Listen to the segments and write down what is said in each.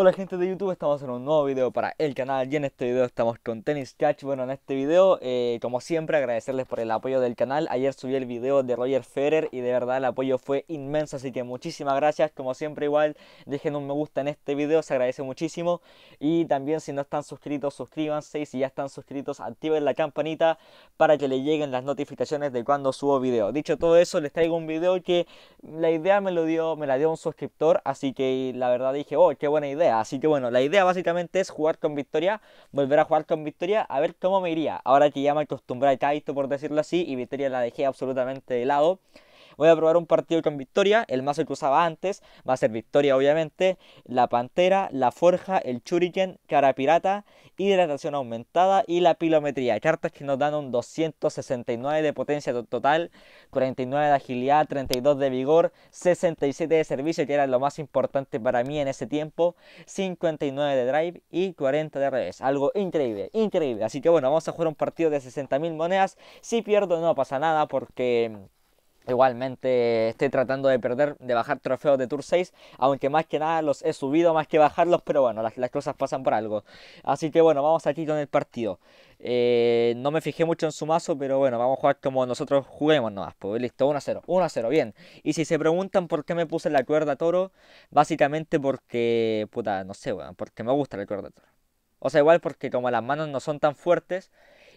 Hola gente de YouTube, estamos en un nuevo video para el canal y en este video estamos con Tennis Catch Bueno, en este video, eh, como siempre, agradecerles por el apoyo del canal Ayer subí el video de Roger Federer y de verdad el apoyo fue inmenso Así que muchísimas gracias, como siempre igual, dejen un me gusta en este video, se agradece muchísimo Y también si no están suscritos, suscríbanse y si ya están suscritos, activen la campanita Para que les lleguen las notificaciones de cuando subo video Dicho todo eso, les traigo un video que la idea me, lo dio, me la dio un suscriptor Así que la verdad dije, oh, qué buena idea Así que bueno, la idea básicamente es jugar con Victoria, volver a jugar con Victoria, a ver cómo me iría. Ahora que ya me acostumbré a esto, por decirlo así, y Victoria la dejé absolutamente de lado. Voy a probar un partido con Victoria, el mazo que usaba antes, va a ser Victoria obviamente, la Pantera, la Forja, el Churiken, Cara Pirata, Hidratación Aumentada y la Pilometría. Cartas que nos dan un 269 de potencia total, 49 de agilidad, 32 de vigor, 67 de servicio que era lo más importante para mí en ese tiempo, 59 de drive y 40 de revés. Algo increíble, increíble. Así que bueno, vamos a jugar un partido de 60.000 monedas. Si pierdo no pasa nada porque Igualmente estoy tratando de perder, de bajar trofeos de Tour 6, aunque más que nada los he subido más que bajarlos, pero bueno, las, las cosas pasan por algo. Así que bueno, vamos aquí con el partido. Eh, no me fijé mucho en su mazo, pero bueno, vamos a jugar como nosotros juguemos nomás. Pues eh, listo, 1 0, 1 a 0, bien. Y si se preguntan por qué me puse la cuerda toro, básicamente porque, puta, no sé, porque me gusta la cuerda toro. O sea, igual porque como las manos no son tan fuertes,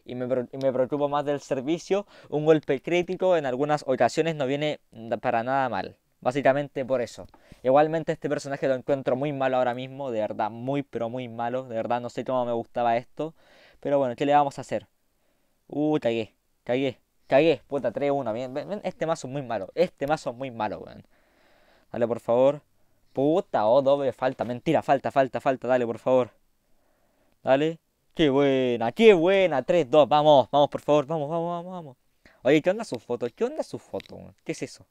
y me, preocupo más del servicio, un golpe crítico en algunas ocasiones no viene para nada mal. Básicamente por eso. Igualmente este personaje lo encuentro muy malo ahora mismo, de verdad, muy pero muy malo. De verdad, no sé cómo me gustaba esto. Pero bueno, ¿qué le vamos a hacer? Uh, cagué, cagué, cagué. Puta, 3-1. Bien, este mazo es muy malo. Este mazo es muy malo, Dale, por favor. Puta, oh, doble falta. Mentira, falta, falta, falta. Dale, por favor. Dale. Qué buena, qué buena. 3, 2, vamos, vamos, por favor, vamos, vamos, vamos, vamos. Oye, ¿qué onda su foto? ¿Qué onda su foto? ¿Qué es eso?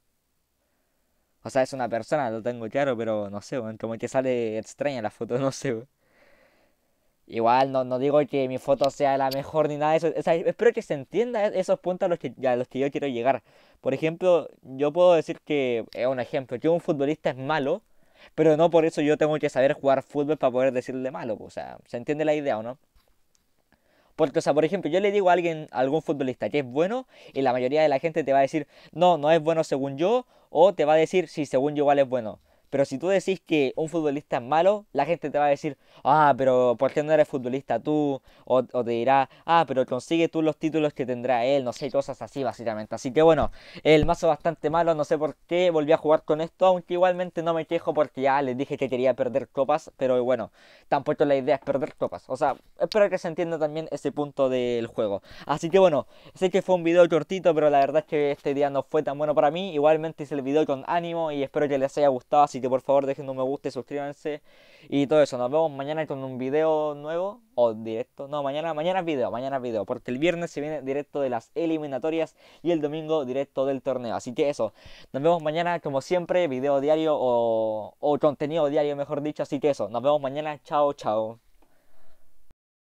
O sea, es una persona, lo tengo claro, pero no sé, como que sale extraña la foto, no sé. Igual no, no digo que mi foto sea la mejor ni nada de eso. O sea, espero que se entienda e-, esos puntos a los, que, a los que yo quiero llegar. Por ejemplo, yo puedo decir que, es eh, un ejemplo, que un futbolista es malo, pero no por eso yo tengo que saber jugar fútbol para poder decirle malo. Pues, o sea, ¿se entiende la idea o no? Porque, o sea, por ejemplo, yo le digo a alguien, a algún futbolista que es bueno, y la mayoría de la gente te va a decir, no, no es bueno según yo, o te va a decir, sí, según yo igual es bueno. Pero si tú decís que un futbolista es malo, la gente te va a decir, ah, pero ¿por qué no eres futbolista tú? O, te dirá, ah, pero consigue tú los títulos que tendrá él, no sé, cosas así básicamente. Así que bueno, el mazo bastante malo, no sé por qué volví a jugar con esto, aunque igualmente no me quejo porque ya les dije que quería perder copas, pero bueno, tampoco la idea es perder copas. O sea, espero que se entienda también ese punto del juego. Así que bueno, sé que fue un video cortito, pero la verdad es que este día no fue tan bueno para mí. Igualmente hice el video con ánimo y espero que les haya gustado. Así que por favor, dejen un me gusta, suscríbanse y todo eso. Nos vemos mañana con un video nuevo o directo. No, mañana, mañana video, mañana video, porque el viernes se viene directo de las eliminatorias y el domingo directo del torneo. Así que eso, nos vemos mañana como siempre, video diario o contenido diario, mejor dicho. Así que eso, nos vemos mañana, chao, chao.